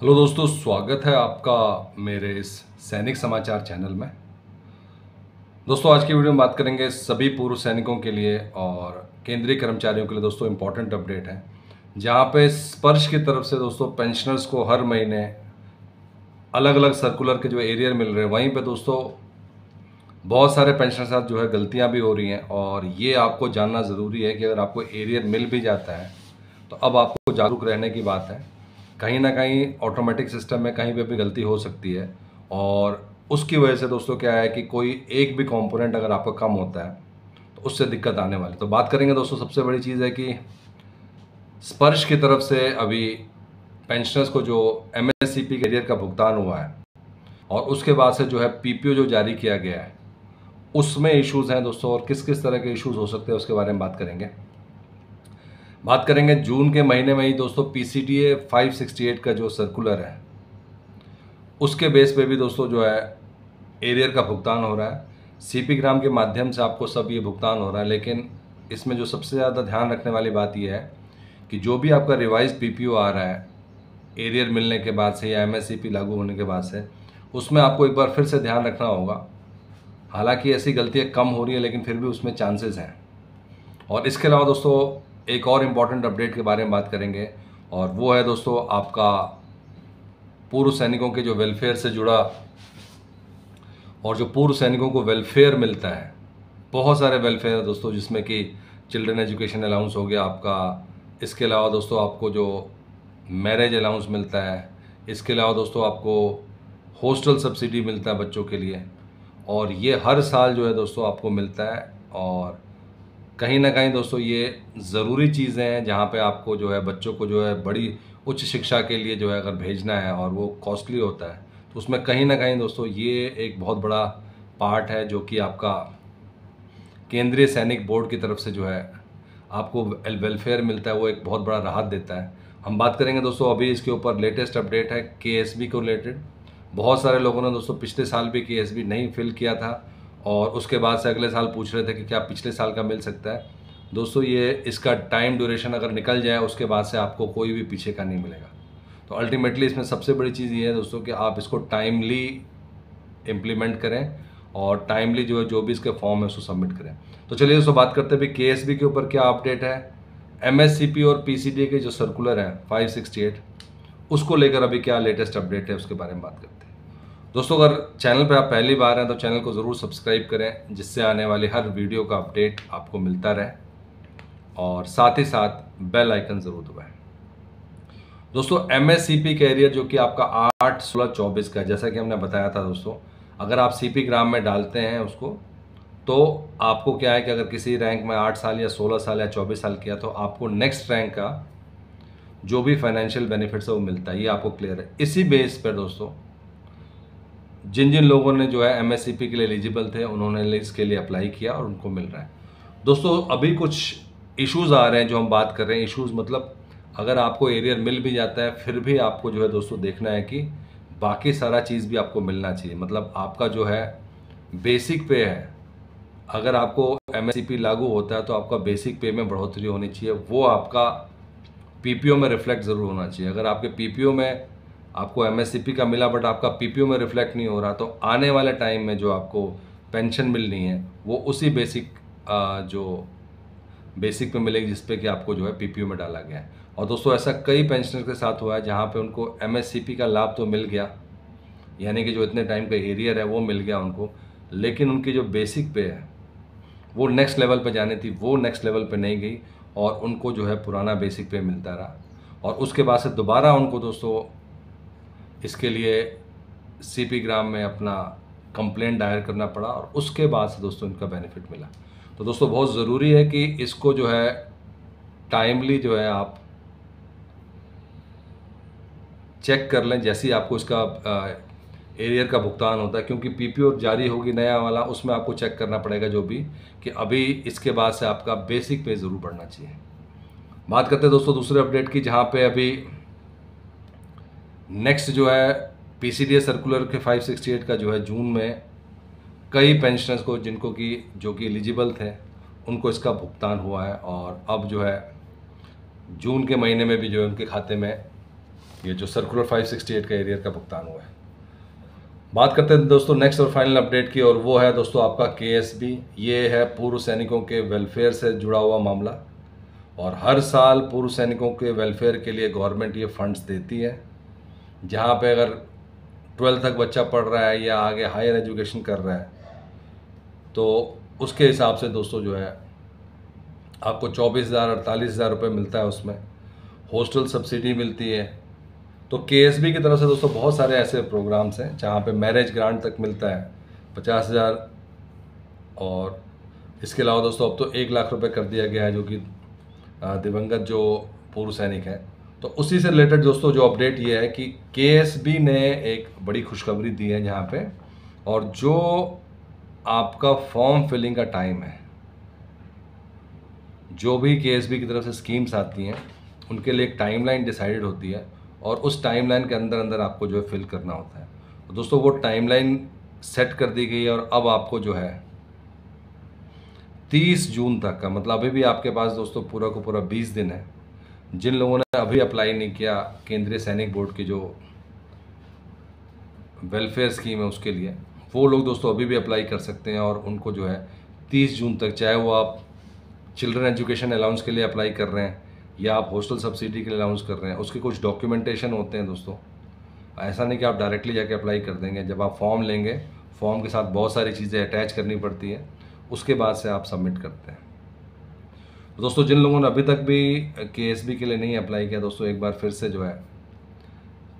hello दोस्तों स्वागत है आपका मेरे इस सैनिक समाचार चैनल में दोस्तों आज की वीडियो में बात करेंगे सभी पूर्व सैनिकों के लिए और केंद्रीय कर्मचारियों के लिए दोस्तों इम्पॉर्टेंट अपडेट है जहाँ पे स्पर्श की तरफ से दोस्तों पेंशनर्स को हर महीने अलग अलग सर्कुलर के जो एरियर मिल रहे हैं वहीं पर दोस्तों बहुत सारे पेंशनर साथ जो है गलतियाँ भी हो रही हैं और ये आपको जानना ज़रूरी है कि अगर आपको एरियर मिल भी जाता है तो अब आपको जागरूक रहने की बात है कहीं ना कहीं ऑटोमेटिक सिस्टम में कहीं पे भी गलती हो सकती है और उसकी वजह से दोस्तों क्या है कि कोई एक भी कंपोनेंट अगर आपका कम होता है तो उससे दिक्कत आने वाली तो बात करेंगे दोस्तों सबसे बड़ी चीज़ है कि स्पर्श की तरफ से अभी पेंशनर्स को जो एम एस सी पी करियर का भुगतान हुआ है और उसके बाद से जो है पी पी ओ जो जारी किया गया है उसमें इश्यूज़ हैं दोस्तों और किस किस तरह के इश्यूज़ हो सकते हैं उसके बारे में बात करेंगे बात करेंगे जून के महीने में ही दोस्तों P C T A five sixty eight का जो सर्कुलर है उसके बेस पे भी दोस्तों जो है एरियर का भुगतान हो रहा है सी पी ग्राम के माध्यम से आपको सब ये भुगतान हो रहा है लेकिन इसमें जो सबसे ज़्यादा ध्यान रखने वाली बात यह है कि जो भी आपका रिवाइज पी पी ओ आ रहा है एरियर मिलने के बाद से या एम एस सी पी लागू होने के बाद से उसमें आपको एक बार फिर से ध्यान रखना होगा हालांकि ऐसी गलतियाँ कम हो रही है लेकिन फिर भी उसमें चांसेस हैं और इसके अलावा दोस्तों एक और इम्पॉर्टेंट अपडेट के बारे में बात करेंगे और वो है दोस्तों आपका पूर्व सैनिकों के जो वेलफेयर से जुड़ा और जो पूर्व सैनिकों को वेलफेयर मिलता है बहुत सारे वेलफेयर है दोस्तों जिसमें कि चिल्ड्रन एजुकेशन अलाउंस हो गया आपका इसके अलावा दोस्तों आपको जो मैरिज अलाउंस मिलता है इसके अलावा दोस्तों आपको हॉस्टल सब्सिडी मिलता है बच्चों के लिए और ये हर साल जो है दोस्तों आपको मिलता है और कहीं ना कहीं दोस्तों ये ज़रूरी चीज़ें हैं जहाँ पे आपको जो है बच्चों को जो है बड़ी उच्च शिक्षा के लिए जो है अगर भेजना है और वो कॉस्टली होता है तो उसमें कहीं ना कहीं दोस्तों ये एक बहुत बड़ा पार्ट है जो कि आपका केंद्रीय सैनिक बोर्ड की तरफ से जो है आपको वेलफेयर मिलता है वो एक बहुत बड़ा राहत देता है हम बात करेंगे दोस्तों अभी इसके ऊपर लेटेस्ट अपडेट है के को रिलेटेड बहुत सारे लोगों ने दोस्तों पिछले साल भी के नहीं फिल किया था और उसके बाद से अगले साल पूछ रहे थे कि क्या पिछले साल का मिल सकता है दोस्तों ये इसका टाइम ड्यूरेशन अगर निकल जाए उसके बाद से आपको कोई भी पीछे का नहीं मिलेगा तो अल्टीमेटली इसमें सबसे बड़ी चीज़ ये है दोस्तों कि आप इसको टाइमली इम्प्लीमेंट करें और टाइमली जो है जो भी इसके फॉर्म है उसको सबमिट करें तो चलिए दोस्तों बात करते हैं के एस के ऊपर क्या अपडेट है एम और पी के जो सर्कुलर हैं फाइव उसको लेकर अभी क्या लेटेस्ट अपडेट है उसके बारे में बात करते हैं दोस्तों अगर चैनल पर आप पहली बार हैं तो चैनल को ज़रूर सब्सक्राइब करें जिससे आने वाले हर वीडियो का अपडेट आपको मिलता रहे और साथ ही साथ बेल आइकन ज़रूर दबाएं दोस्तों एम एस कैरियर जो कि आपका आठ सोलह चौबीस का है जैसा कि हमने बताया था दोस्तों अगर आप सी पी ग्राम में डालते हैं उसको तो आपको क्या है कि अगर किसी रैंक में आठ साल या सोलह साल या चौबीस साल किया तो आपको नेक्स्ट रैंक का जो भी फाइनेंशियल बेनिफिट्स है वो मिलता है ये आपको क्लियर है इसी बेस पर दोस्तों जिन जिन लोगों ने जो है एम के लिए एलिजिबल थे उन्होंने इसके लिए अप्लाई किया और उनको मिल रहा है दोस्तों अभी कुछ इश्यूज़ आ रहे हैं जो हम बात कर रहे हैं इश्यूज़ मतलब अगर आपको एरियर मिल भी जाता है फिर भी आपको जो है दोस्तों देखना है कि बाकी सारा चीज़ भी आपको मिलना चाहिए मतलब आपका जो है बेसिक पे है अगर आपको एम लागू होता है तो आपका बेसिक पे में बढ़ोतरी होनी चाहिए वो आपका पी में रिफ्लेक्ट ज़रूर होना चाहिए अगर आपके पी में आपको एम का मिला बट आपका पी में रिफ्लेक्ट नहीं हो रहा तो आने वाले टाइम में जो आपको पेंशन मिलनी है वो उसी बेसिक जो बेसिक पे मिलेगी जिसपे कि आपको जो है पी में डाला गया है और दोस्तों ऐसा कई पेंशनर के साथ हुआ है जहाँ पे उनको एम का लाभ तो मिल गया यानी कि जो इतने टाइम का एरियर है वो मिल गया उनको लेकिन उनकी जो बेसिक पे है वो नेक्स्ट लेवल पे जाने थी वो नेक्स्ट लेवल पे नहीं गई और उनको जो है पुराना बेसिक पे मिलता रहा और उसके बाद से दोबारा उनको दोस्तों इसके लिए सी ग्राम में अपना कंप्लेन डायर करना पड़ा और उसके बाद से दोस्तों इनका बेनिफिट मिला तो दोस्तों बहुत ज़रूरी है कि इसको जो है टाइमली जो है आप चेक कर लें जैसे ही आपको इसका एरियर का भुगतान होता है क्योंकि पीपीओ जारी होगी नया वाला उसमें आपको चेक करना पड़ेगा जो भी कि अभी इसके बाद से आपका बेसिक पे ज़रूर बढ़ना चाहिए बात करते हैं दोस्तों दूसरे अपडेट की जहाँ पे अभी नेक्स्ट जो है पी सर्कुलर के 568 का जो है जून में कई पेंशनर्स को जिनको कि जो कि एलिजिबल थे उनको इसका भुगतान हुआ है और अब जो है जून के महीने में भी जो है उनके खाते में ये जो सर्कुलर 568 का एरियर का भुगतान हुआ है बात करते हैं दोस्तों नेक्स्ट और फाइनल अपडेट की और वो है दोस्तों आपका के ये है पूर्व सैनिकों के वेलफेयर से जुड़ा हुआ मामला और हर साल पूर्व सैनिकों के वेलफेयर के लिए गवर्नमेंट ये फंड्स देती है जहाँ पे अगर ट्वेल्थ तक बच्चा पढ़ रहा है या आगे हायर एजुकेशन कर रहा है तो उसके हिसाब से दोस्तों जो है आपको चौबीस हज़ार अड़तालीस हज़ार रुपये मिलता है उसमें हॉस्टल सब्सिडी मिलती है तो के की तरफ से दोस्तों बहुत सारे ऐसे प्रोग्राम्स हैं जहाँ पे मैरिज ग्रांट तक मिलता है पचास हज़ार और इसके अलावा दोस्तों अब तो एक लाख रुपए कर दिया गया है जो कि दिवंगत जो पूर्व सैनिक हैं तो उसी से रिलेटेड दोस्तों जो अपडेट ये है कि के ने एक बड़ी खुशखबरी दी है यहाँ पे और जो आपका फॉर्म फिलिंग का टाइम है जो भी के की तरफ से स्कीम्स आती हैं उनके लिए एक टाइमलाइन डिसाइडेड होती है और उस टाइमलाइन के अंदर अंदर आपको जो है फिल करना होता है तो दोस्तों वो टाइमलाइन सेट कर दी गई है और अब आपको जो है 30 जून तक का मतलब अभी भी आपके पास दोस्तों पूरा को पूरा 20 दिन है जिन लोगों ने अभी अप्लाई नहीं किया केंद्रीय सैनिक बोर्ड की जो वेलफेयर स्कीम है उसके लिए वो लोग दोस्तों अभी भी अप्लाई कर सकते हैं और उनको जो है 30 जून तक चाहे वो आप चिल्ड्रन एजुकेशन अलाउंस के लिए अप्लाई कर रहे हैं या आप हॉस्टल सब्सिडी के लिए अलाउंस कर रहे हैं उसके कुछ डॉक्यूमेंटेशन होते हैं दोस्तों ऐसा नहीं कि आप डायरेक्टली जाके अप्लाई कर देंगे जब आप फॉर्म लेंगे फॉर्म के साथ बहुत सारी चीज़ें अटैच करनी पड़ती हैं उसके बाद से आप सबमिट करते हैं दोस्तों जिन लोगों ने अभी तक भी के एस बी के लिए नहीं अप्लाई किया दोस्तों एक बार फिर से जो है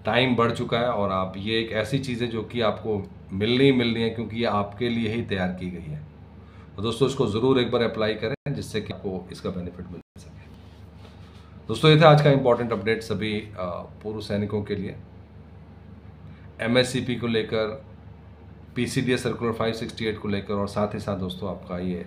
टाइम बढ़ चुका है और आप ये एक ऐसी चीज़ है जो कि आपको मिलनी ही मिलनी है क्योंकि ये आपके लिए ही तैयार की गई है तो दोस्तों इसको ज़रूर एक बार अप्लाई करें जिससे कि आपको इसका बेनिफिट मिल सके दोस्तों ये था आज का इम्पोर्टेंट अपडेट सभी पूर्व सैनिकों के लिए एम को लेकर P C D circular five को लेकर और साथ ही साथ दोस्तों आपका ये